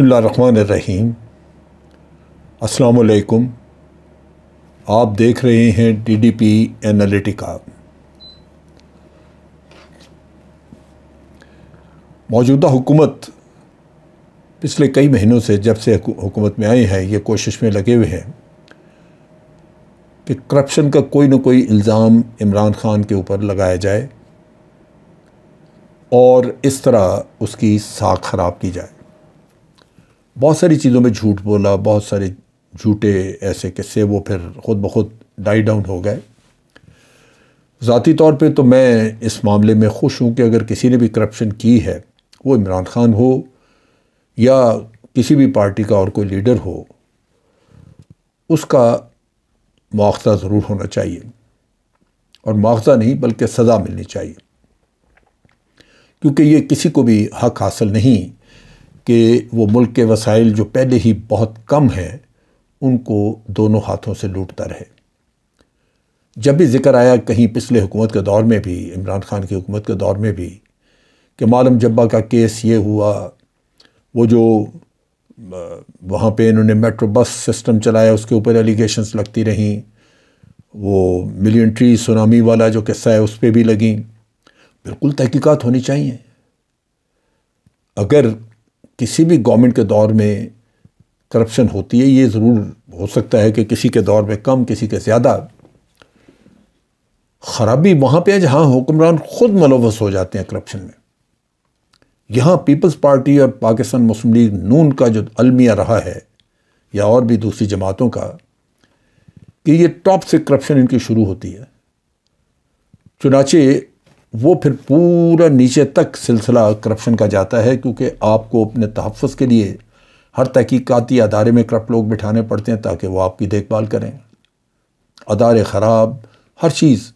बसमीम अस्सलाम आप देख रहे हैं डीडीपी एनालिटिका मौजूदा हुकूमत पिछले कई महीनों से जब से हुकूमत में आई है ये कोशिश में लगे हुए हैं कि करप्शन का कोई ना कोई इल्ज़ाम इमरान ख़ान के ऊपर लगाया जाए और इस तरह उसकी साख ख़राब की जाए बहुत सारी चीज़ों में झूठ बोला बहुत सारे झूठे ऐसे किस्से वो फिर ख़ुद ब खुद डाई डाउन हो गए ज़ाती तौर पे तो मैं इस मामले में खुश हूँ कि अगर किसी ने भी करप्शन की है वो इमरान ख़ान हो या किसी भी पार्टी का और कोई लीडर हो उसका मुआवजा ज़रूर होना चाहिए और मुआवजा नहीं बल्कि सज़ा मिलनी चाहिए क्योंकि ये किसी को भी हक हासिल नहीं कि वो मुल्क के वसाइल जो पहले ही बहुत कम हैं उनको दोनों हाथों से लूटता रहे जब भी जिक्र आया कहीं पिछले हुकूमत के दौर में भी इमरान खान की हुकूमत के दौर में भी कि मालम जब्बा का केस ये हुआ वो जो वहाँ पे इन्होंने मेट्रो बस सिस्टम चलाया उसके ऊपर एलिगेशंस लगती रहीं वो मिलियन सुनामी वाला जो किस्सा है उस पर भी लगें बिल्कुल तहकीकात होनी चाहिए अगर किसी भी गवर्नमेंट के दौर में करप्शन होती है ये ज़रूर हो सकता है कि किसी के दौर में कम किसी के ज़्यादा ख़राबी वहाँ पे है जहाँ हुक्मरान ख़ुद मलवस हो जाते हैं करप्शन में यहाँ पीपल्स पार्टी और पाकिस्तान मुस्लिम लीग नून का जो अलमिया रहा है या और भी दूसरी जमातों का कि ये टॉप से करप्शन इनकी शुरू होती है चुनाचे वो फिर पूरा नीचे तक सिलसिला करप्शन का जाता है क्योंकि आपको अपने तहफ़ के लिए हर तहकीक़ाती अदारे में करप्ट लोग बिठाने पड़ते हैं ताकि वो आपकी देखभाल करें अदारे ख़राब हर चीज़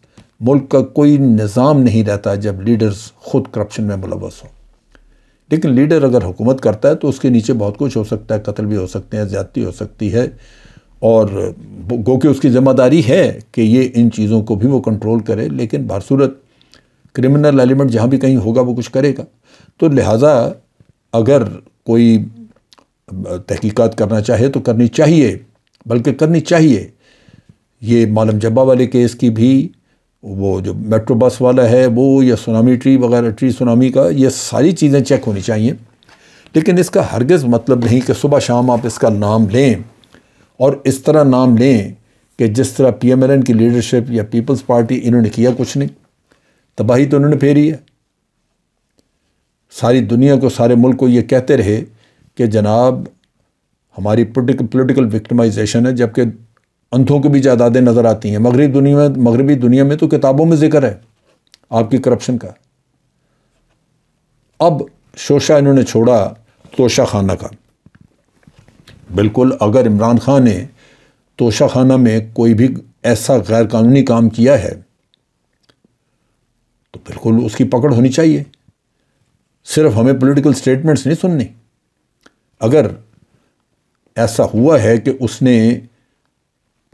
मुल्क का कोई निज़ाम नहीं रहता जब लीडर्स ख़ुद करप्शन में मुलवस हों लेकिन लीडर अगर हुकूमत करता है तो उसके नीचे बहुत कुछ हो सकता है कत्ल भी हो सकते हैं ज़्यादती हो सकती है और गो कि उसकी ज़िम्मेदारी है कि ये इन चीज़ों को भी वो कंट्रोल करे लेकिन बहरसूरत क्रिमिनल एलिमेंट जहाँ भी कहीं होगा वो कुछ करेगा तो लिहाजा अगर कोई तहकीकात करना चाहे तो करनी चाहिए बल्कि करनी चाहिए ये मालम जब्बा वाले केस की भी वो जो मेट्रो बस वाला है वो या सुनामी ट्री वगैरह ट्री सुनामी का ये सारी चीज़ें चेक होनी चाहिए लेकिन इसका हरगज़ मतलब नहीं कि सुबह शाम आप इसका नाम लें और इस तरह नाम लें कि जिस तरह पी एम एल एन की लीडरशिप या पीपल्स पार्टी इन्होंने किया कुछ नहीं तबाही तो उन्होंने फेरी है सारी दुनिया को सारे मुल्क को ये कहते रहे कि जनाब हमारी पोलिटिकल विक्टमाइजेशन है जबकि अंधों की भी जायदादें नज़र आती हैं मगरबी दुनिया में मगरबी दुनिया में तो किताबों में जिक्र है आपकी करप्शन का अब शोशा इन्होंने छोड़ा तोशा खाना का बिल्कुल अगर इमरान खान ने तोशा खाना में कोई भी ऐसा गैरकानूनी काम किया है तो बिल्कुल उसकी पकड़ होनी चाहिए सिर्फ हमें पॉलिटिकल स्टेटमेंट्स नहीं सुनने अगर ऐसा हुआ है कि उसने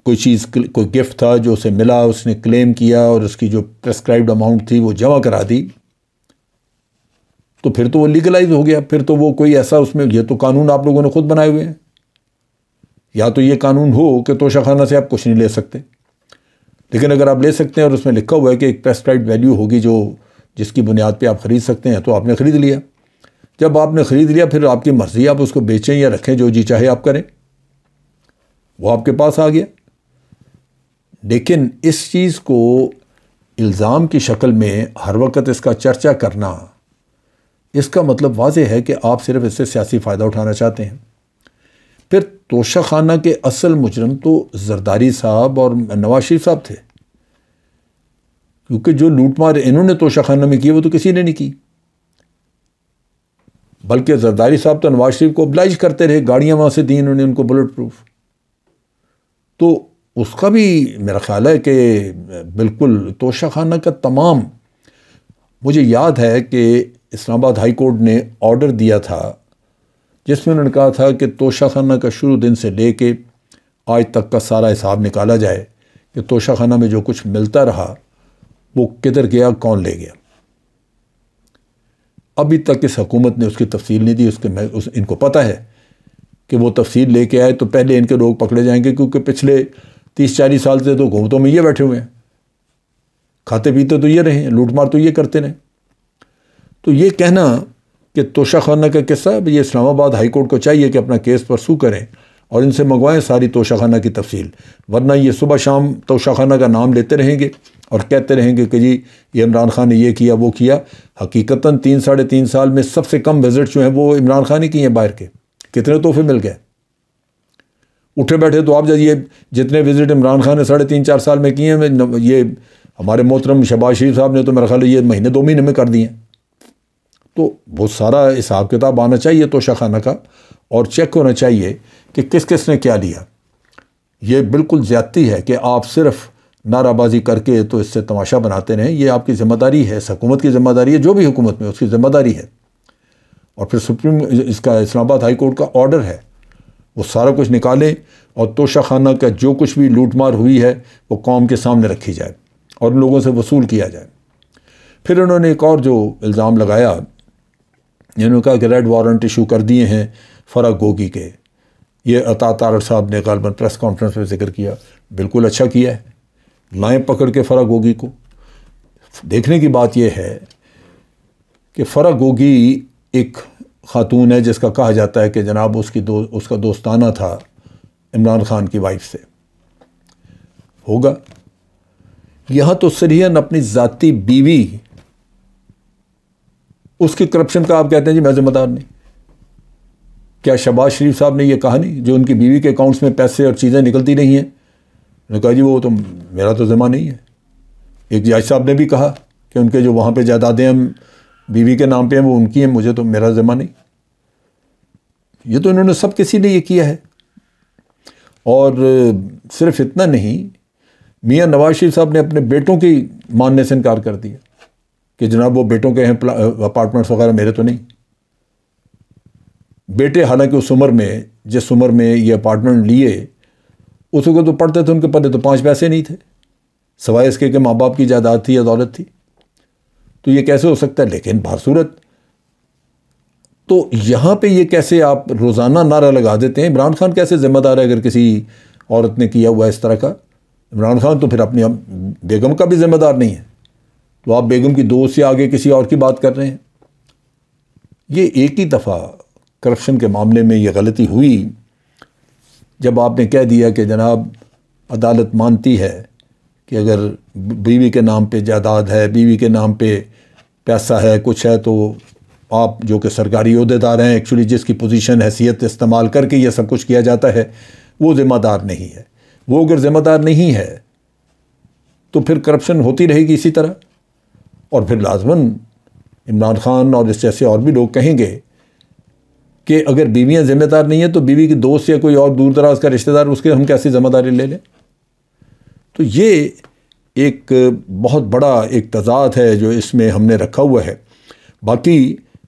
कोई चीज़ कोई गिफ्ट था जो उसे मिला उसने क्लेम किया और उसकी जो प्रेस्क्राइब्ड अमाउंट थी वो जमा करा दी तो फिर तो वो लीगलाइज हो गया फिर तो वो कोई ऐसा उसमें ये तो कानून आप लोगों ने खुद बनाए हुए हैं या तो ये कानून हो कि तोशाखाना से आप कुछ नहीं ले सकते लेकिन अगर आप ले सकते हैं और उसमें लिखा हुआ है कि एक प्रेस्क्राइब वैल्यू होगी जो जिसकी बुनियाद पर आप ख़रीद सकते हैं तो आपने ख़रीद लिया जब आपने ख़रीद लिया फिर आपकी मर्ज़ी आप उसको बेचें या रखें जो जी चाहे आप करें वो आपके पास आ गया लेकिन इस चीज़ को इल्ज़ाम की शक्ल में हर वक्त इसका चर्चा करना इसका मतलब वाज है कि आप सिर्फ इससे सियासी फ़ायदा उठाना चाहते हैं फिर तोशा खाना के असल मुजरम तो जरदारी साहब और नवाज शरीफ साहब थे क्योंकि जो लूटमार इन्होंने तोशा खाना में किए वो तो किसी ने नहीं की बल्कि जरदारी साहब तो नवाज शरीफ को अब्लाइज करते रहे गाड़ियाँ वहाँ से दी इन्होंने उनको बुलेट प्रूफ तो उसका भी मेरा ख्याल है कि बिल्कुल तोशा खाना का तमाम मुझे याद है कि इस्लामाबाद हाई कोर्ट ने ऑर्डर दिया था जिसमें उन्होंने कहा था कि तोशाखाना का शुरू दिन से ले कर आज तक का सारा हिसाब निकाला जाए कि तोशाखाना में जो कुछ मिलता रहा वो किधर गया कौन ले गया अभी तक इस हकूमत ने उसकी तफसील नहीं दी उसके उस इनको पता है कि वो तफसील लेके आए तो पहले इनके लोग पकड़े जाएंगे क्योंकि पिछले तीस चालीस साल से तो घूमतों में ये बैठे हुए हैं खाते पीते तो ये रहे हैं लूट मार तो ये करते रहे तो ये कहना कि तोशा खाना का किस्सा अब ये इस्लामाबाद हाई कोर्ट को चाहिए कि अपना केस परसू करें और इनसे मंगवाएं सारी तोशा खाना की तफसील वरना ये सुबह शाम तोशा खाना का नाम लेते रहेंगे और कहते रहेंगे कि जी ये इमरान खान ने ये किया वो किया हकीकता तीन साढ़े तीन साल में सबसे कम विजिट जो हैं वो इमरान खान ही किए हैं बाहर के कितने तोहफे मिल गए उठे बैठे तो आप जाइए जितने विजिट इमरान खान ने साढ़े तीन चार साल में किए हैं ये हमारे मोहतरम शहबाज शरीफ साहब ने तो मेरा ख्याल ये महीने दो महीने में कर दिए हैं तो बहुत सारा हिसाब किताब आना चाहिए तोशाखाना का और चेक होना चाहिए कि किस किस ने क्या लिया ये बिल्कुल ज़्यादती है कि आप सिर्फ नाराबाजी करके तो इससे तमाशा बनाते रहें ये आपकी ज़िम्मेदारी है इस हकूमत की ज़िम्मेदारी है जो भी हुकूमत में उसकी ज़िम्मेदारी है और फिर सुप्रीम इसका इस्लामाबाद हाई कोर्ट का ऑर्डर है वो सारा कुछ निकालें और तोशा खाना का जो कुछ भी लूटमार हुई है वो कौम के सामने रखी जाए और लोगों से वसूल किया जाए फिर उन्होंने एक और जो इल्ज़ाम लगाया जिन्होंने कहा कि रेड वारंट इशू कर दिए हैं फ़रा गोगी के ये अता तारड़ साहब ने गालबन प्रेस कॉन्फ्रेंस में जिक्र किया बिल्कुल अच्छा किया है लाएँ पकड़ के फ़रा गोगी को देखने की बात यह है कि फ़रा गोगी एक खातून है जिसका कहा जाता है कि जनाब उसकी दो उसका दोस्ताना था इमरान खान की वाइफ से होगा यहाँ तो सरहन अपनी ज़ाती बीवी उसकी करप्शन का आप कहते हैं जी मैं जिम्मेदार नहीं क्या शबाज शरीफ साहब ने यह कहा नहीं जो उनकी बीवी के अकाउंट्स में पैसे और चीज़ें निकलती नहीं हैं उन्होंने कहा जी वो तो मेरा तो ज़िम्मा नहीं है एक जज साहब ने भी कहा कि उनके जो वहाँ पर जायदादें हम बीवी के नाम पर हैं वो उनकी हैं मुझे तो मेरा ज़िम्मा नहीं ये तो इन्होंने सब किसी ने ये किया है और सिर्फ इतना नहीं मियाँ नवाज शरीफ साहब ने अपने बेटों की मानने से इनकार कर दिया कि जनाब वो बेटों के हैं अपार्टमेंट्स वगैरह मेरे तो नहीं बेटे हालांकि उस उम्र में जिस उम्र में ये अपार्टमेंट लिए उसको तो पढ़ते थे उनके पढ़े तो पाँच पैसे नहीं थे सवाए इसके कि माँ बाप की जायदाद थी या दौलत थी तो ये कैसे हो सकता है लेकिन भारसूरत तो यहाँ पे ये कैसे आप रोज़ाना नारा लगा देते हैं इमरान खान कैसे ज़िम्मेदार है अगर किसी औरत ने किया हुआ इस तरह का इमरान खान तो फिर अपनी बेगम का भी ज़िम्मेदार नहीं है तो आप बेगम की दो से आगे किसी और की बात कर रहे हैं ये एक ही दफ़ा करप्शन के मामले में ये गलती हुई जब आपने कह दिया कि जनाब अदालत मानती है कि अगर बीवी के नाम पे जायदाद है बीवी के नाम पे पैसा है कुछ है तो आप जो कि सरकारी अहदेदार हैं एक्चुअली जिसकी पोजीशन हैसियत इस्तेमाल करके ये सब कुछ किया जाता है वो ज़िम्मेदार नहीं है वो अगर ज़िम्मेदार नहीं है तो फिर करप्शन होती रहेगी इसी तरह और फिर लाजमन इमरान खान और इस जैसे और भी लोग कहेंगे कि अगर बीवियाँ ज़िम्मेदार नहीं हैं तो बीवी के दोस्त या कोई और दूर दराज का रिश्तेदार उसके हम कैसी ज़िम्मेदारी ले लें तो ये एक बहुत बड़ा एक तजाद है जो इसमें हमने रखा हुआ है बाकी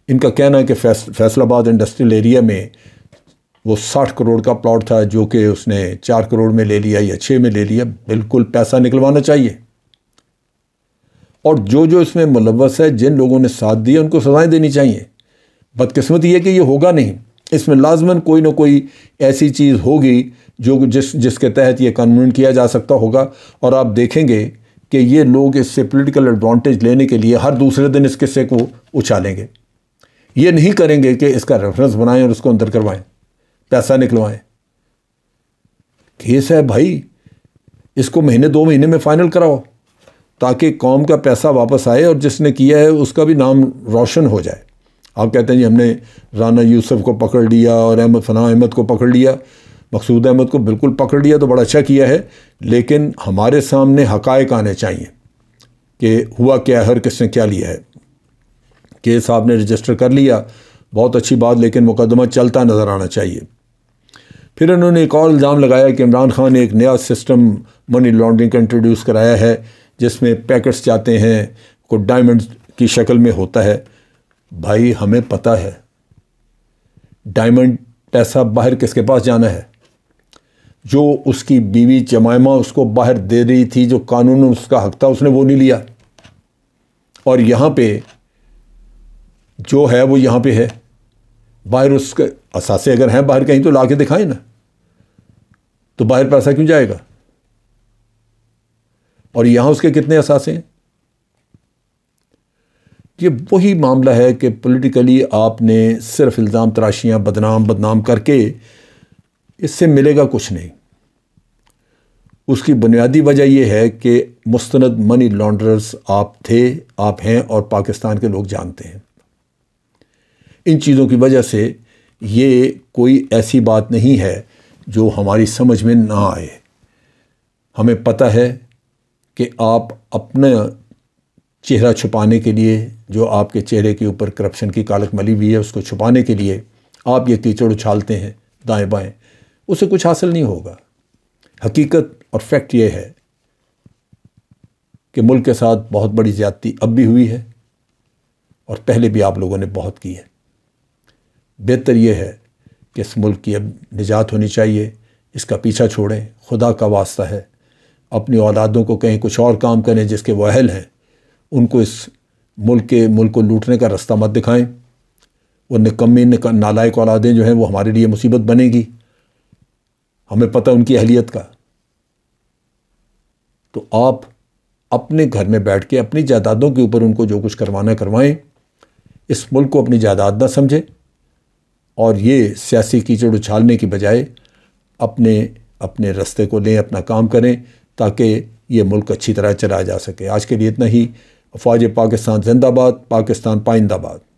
इनका कहना है कि फैस, फैसलाबाद इंडस्ट्रियल एरिया में वो साठ करोड़ का प्लॉट था जो कि उसने चार करोड़ में ले लिया या छः में ले लिया बिल्कुल पैसा निकलवाना चाहिए और जो जो इसमें मुलवस है जिन लोगों ने साथ दिया उनको सजाएं देनी चाहिए बदकस्मत है कि ये होगा नहीं इसमें लाजमन कोई ना कोई ऐसी चीज़ होगी जो जिस जिसके तहत ये कानून किया जा सकता होगा और आप देखेंगे कि ये लोग इससे पोलिटिकल एडवांटेज लेने के लिए हर दूसरे दिन इस किस्से को उछालेंगे ये नहीं करेंगे कि इसका रेफरेंस बनाएं और उसको अंदर करवाएं पैसा निकलवाएं केस है भाई इसको महीने दो महीने में फ़ाइनल कराओ ताकि कौम का पैसा वापस आए और जिसने किया है उसका भी नाम रोशन हो जाए आप कहते हैं जी हमने राना यूसुफ को पकड़ लिया और अहमद फना अहमद को पकड़ लिया मकसूद अहमद को बिल्कुल पकड़ लिया तो बड़ा अच्छा किया है लेकिन हमारे सामने हकायक आने चाहिए कि हुआ क्या हर किसने क्या लिया है केस आपने रजिस्टर कर लिया बहुत अच्छी बात लेकिन मुकदमा चलता नज़र आना चाहिए फिर उन्होंने एक और इल्ज़ाम लगाया कि इमरान खान ने एक नया सिस्टम मनी लॉन्ड्रिंग का इंट्रोड्यूस कराया है जिसमें पैकेट्स जाते हैं को डायमंड की शक्ल में होता है भाई हमें पता है डायमंड पैसा बाहर किसके पास जाना है जो उसकी बीवी जमायमा उसको बाहर दे रही थी जो कानून उसका हक था उसने वो नहीं लिया और यहाँ पे जो है वो यहाँ पे है बाहर उसके असासे अगर हैं बाहर कहीं तो ला के दिखाएं ना तो बाहर पैसा क्यों जाएगा और यहाँ उसके कितने असासे हैं ये वही मामला है कि पोलिटिकली आपने सिर्फ इल्ज़ाम तराशियाँ बदनाम बदनाम करके इससे मिलेगा कुछ नहीं उसकी बुनियादी वजह यह है कि मुस्त मनी लॉन्ड्रर्स आप थे आप हैं और पाकिस्तान के लोग जानते हैं इन चीज़ों की वजह से ये कोई ऐसी बात नहीं है जो हमारी समझ में ना आए हमें पता है कि आप अपना चेहरा छुपाने के लिए जो आपके चेहरे के ऊपर करप्शन की कालक मली हुई है उसको छुपाने के लिए आप ये कीचड़ उछालते हैं दाएं बाएं उसे कुछ हासिल नहीं होगा हकीकत और फैक्ट ये है कि मुल्क के साथ बहुत बड़ी ज़्यादती अब भी हुई है और पहले भी आप लोगों ने बहुत की है बेहतर यह है कि इस मुल्क की अब निजात होनी चाहिए इसका पीछा छोड़ें खुदा का वास्ता है अपनी औलादों को कहीं कुछ और काम करें जिसके वह अहल हैं उनको इस मुल्क के मुल्क को लूटने का रास्ता मत दिखाएं वो निकम्मी नालायक औलादें जो हैं वो हमारे लिए मुसीबत बनेगी हमें पता उनकी अहलियत का तो आप अपने घर में बैठ के अपनी जायदादों के ऊपर उनको जो कुछ करवाना करवाएं इस मुल्क को अपनी जायदाद ना समझें और ये सियासी कीचड़ उछालने की बजाय अपने अपने रास्ते को लें अपना काम करें ताकि ये मुल्क अच्छी तरह चलाया जा सके आज के लिए इतना ही फौज पाकिस्तान जिंदाबाद पाकिस्तान पाइंदाबाद